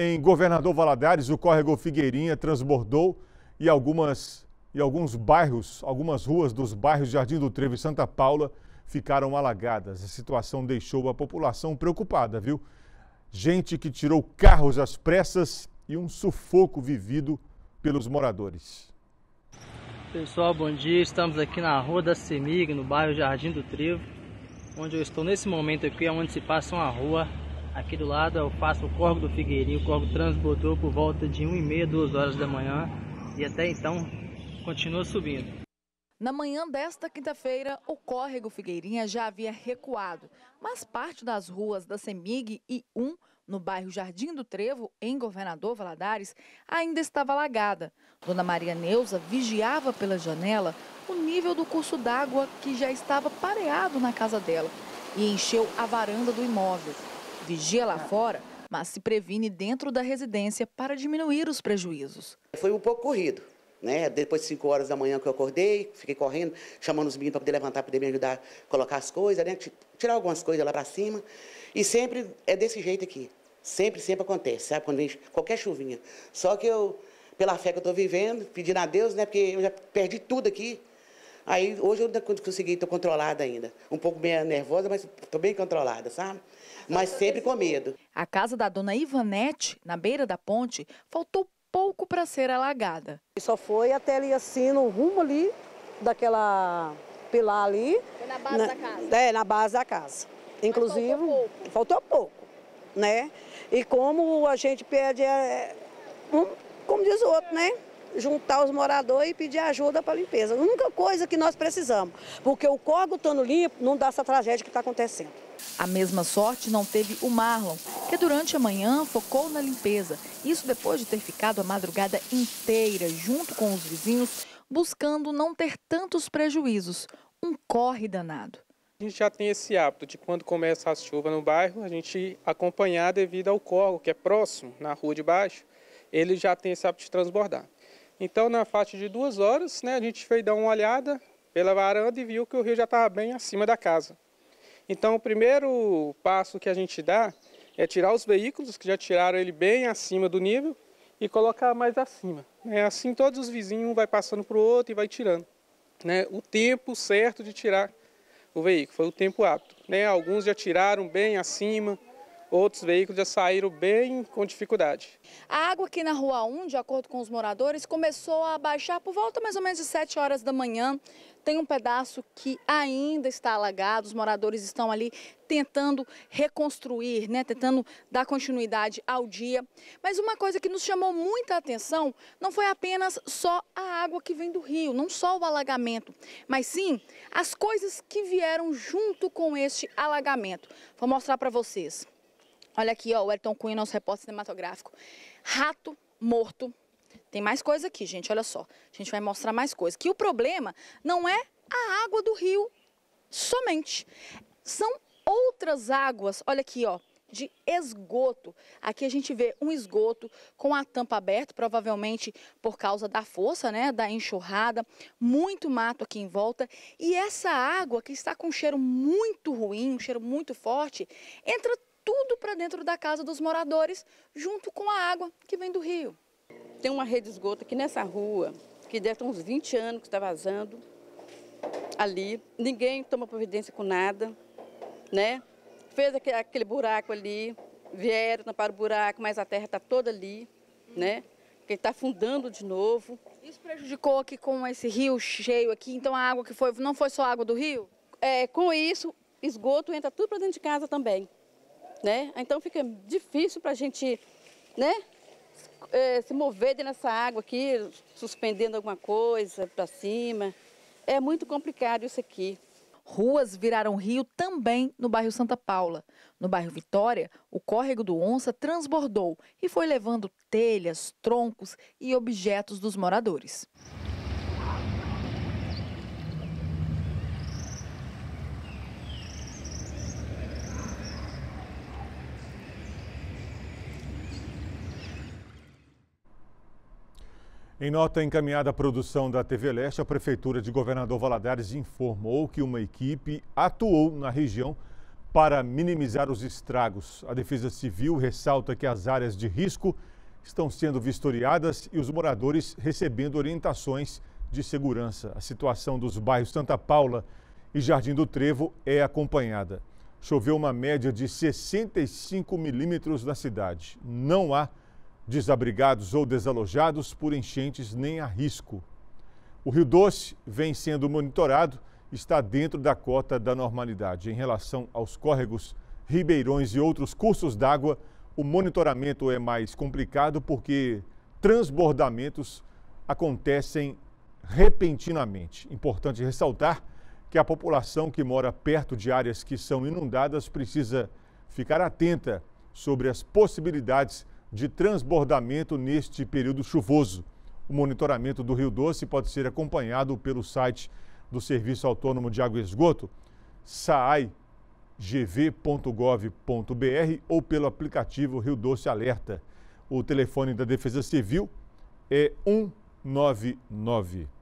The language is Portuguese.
Em Governador Valadares, o córrego Figueirinha transbordou e algumas e alguns bairros, algumas ruas dos bairros Jardim do Trevo e Santa Paula ficaram alagadas. A situação deixou a população preocupada, viu? Gente que tirou carros às pressas e um sufoco vivido pelos moradores. Pessoal, bom dia. Estamos aqui na Rua da Semig, no bairro Jardim do Trevo, onde eu estou nesse momento aqui, é onde se passa uma rua Aqui do lado eu faço o Corgo do Figueirinho. O Corgo transbordou por volta de 1 e meia, 2 horas da manhã e até então continua subindo. Na manhã desta quinta-feira, o córrego Figueirinha já havia recuado, mas parte das ruas da Semig e 1, no bairro Jardim do Trevo, em Governador Valadares, ainda estava alagada. Dona Maria Neuza vigiava pela janela o nível do curso d'água que já estava pareado na casa dela e encheu a varanda do imóvel. Vigia lá fora, mas se previne dentro da residência para diminuir os prejuízos. Foi um pouco corrido. Né? Depois de 5 horas da manhã que eu acordei, fiquei correndo, chamando os meninos para poder levantar, poder me ajudar a colocar as coisas, né? tirar algumas coisas lá para cima. E sempre é desse jeito aqui. Sempre, sempre acontece, sabe? Quando vem qualquer chuvinha. Só que eu, pela fé que eu estou vivendo, pedindo a Deus, né? Porque eu já perdi tudo aqui. Aí hoje eu consegui, estou controlada ainda. Um pouco meio nervosa, mas estou bem controlada, sabe? mas sempre com medo. A casa da dona Ivanete, na beira da ponte, faltou pouco para ser alagada. E só foi até ali assim, no rumo ali, daquela pilar ali. Foi na base na, da casa. É, na base da casa. Inclusive, faltou pouco. faltou pouco. né? E como a gente pede, é, um, como diz o outro, né? juntar os moradores e pedir ajuda para a limpeza. A única coisa que nós precisamos, porque o córrego estando limpo não dá essa tragédia que está acontecendo. A mesma sorte não teve o Marlon, que durante a manhã focou na limpeza. Isso depois de ter ficado a madrugada inteira junto com os vizinhos, buscando não ter tantos prejuízos. Um corre danado. A gente já tem esse hábito de quando começa a chuva no bairro, a gente acompanhar devido ao corgo que é próximo, na rua de baixo, ele já tem esse hábito de transbordar. Então, na faixa de duas horas, né, a gente foi dar uma olhada pela varanda e viu que o rio já estava bem acima da casa. Então, o primeiro passo que a gente dá é tirar os veículos, que já tiraram ele bem acima do nível, e colocar mais acima. Né? Assim, todos os vizinhos vão passando para o outro e vai tirando. Né? O tempo certo de tirar o veículo, foi o tempo apto. Né? Alguns já tiraram bem acima, outros veículos já saíram bem com dificuldade. A água aqui na Rua 1, de acordo com os moradores, começou a baixar por volta mais ou menos de 7 horas da manhã. Tem um pedaço que ainda está alagado, os moradores estão ali tentando reconstruir, né, tentando dar continuidade ao dia. Mas uma coisa que nos chamou muita atenção não foi apenas só a água que vem do rio, não só o alagamento, mas sim as coisas que vieram junto com este alagamento. Vou mostrar para vocês. Olha aqui, ó, o Elton Cunha, nosso repórter cinematográfico. Rato morto. Tem mais coisa aqui, gente, olha só. A gente vai mostrar mais coisa. Que o problema não é a água do rio somente. São outras águas, olha aqui, ó, de esgoto. Aqui a gente vê um esgoto com a tampa aberta, provavelmente por causa da força, né, da enxurrada, muito mato aqui em volta. E essa água que está com um cheiro muito ruim, um cheiro muito forte, entra tudo para dentro da casa dos moradores, junto com a água que vem do rio. Tem uma rede de esgoto aqui nessa rua, que deve ter uns 20 anos que está vazando ali. Ninguém toma providência com nada, né? Fez aquele buraco ali, vieram, tamparam o buraco, mas a terra está toda ali, né? Porque está afundando de novo. Isso prejudicou aqui com esse rio cheio aqui, então a água que foi, não foi só água do rio? É, com isso, esgoto entra tudo para dentro de casa também né? Então fica difícil para a gente, né? É, se mover dentro dessa água aqui, suspendendo alguma coisa para cima. É muito complicado isso aqui. Ruas viraram rio também no bairro Santa Paula. No bairro Vitória, o córrego do Onça transbordou e foi levando telhas, troncos e objetos dos moradores. Em nota encaminhada à produção da TV Leste, a Prefeitura de Governador Valadares informou que uma equipe atuou na região para minimizar os estragos. A Defesa Civil ressalta que as áreas de risco estão sendo vistoriadas e os moradores recebendo orientações de segurança. A situação dos bairros Santa Paula e Jardim do Trevo é acompanhada. Choveu uma média de 65 milímetros na cidade. Não há desabrigados ou desalojados por enchentes nem a risco. O Rio Doce vem sendo monitorado está dentro da cota da normalidade. Em relação aos córregos, ribeirões e outros cursos d'água, o monitoramento é mais complicado porque transbordamentos acontecem repentinamente. Importante ressaltar que a população que mora perto de áreas que são inundadas precisa ficar atenta sobre as possibilidades de transbordamento neste período chuvoso. O monitoramento do Rio Doce pode ser acompanhado pelo site do Serviço Autônomo de Água e Esgoto, saigv.gov.br ou pelo aplicativo Rio Doce Alerta. O telefone da Defesa Civil é 199.